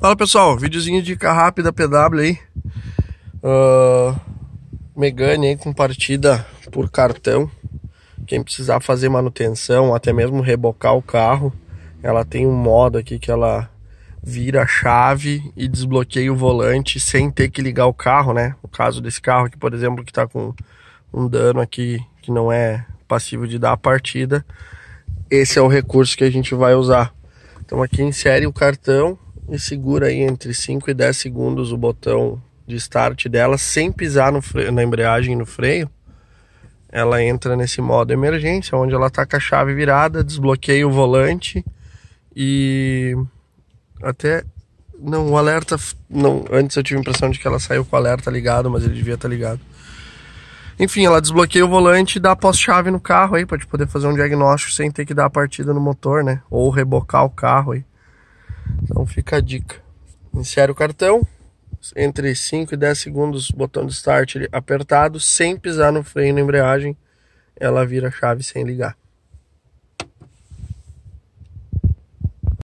Fala pessoal, videozinho de dica rápida PW aí. Uh, Megane aí com partida por cartão. Quem precisar fazer manutenção, até mesmo rebocar o carro, ela tem um modo aqui que ela vira a chave e desbloqueia o volante sem ter que ligar o carro, né? O caso desse carro aqui, por exemplo, que tá com um dano aqui que não é passivo de dar a partida, esse é o recurso que a gente vai usar. Então aqui insere o cartão, e segura aí entre 5 e 10 segundos o botão de start dela sem pisar no freio, na embreagem no freio. Ela entra nesse modo emergência, onde ela tá com a chave virada, desbloqueia o volante e até não o alerta não, antes eu tive a impressão de que ela saiu com o alerta ligado, mas ele devia estar tá ligado. Enfim, ela desbloqueia o volante e dá pós-chave no carro aí, pra te poder fazer um diagnóstico sem ter que dar a partida no motor, né? Ou rebocar o carro aí. Então fica a dica. Insere o cartão, entre 5 e 10 segundos, botão de start apertado, sem pisar no freio na embreagem, ela vira a chave sem ligar.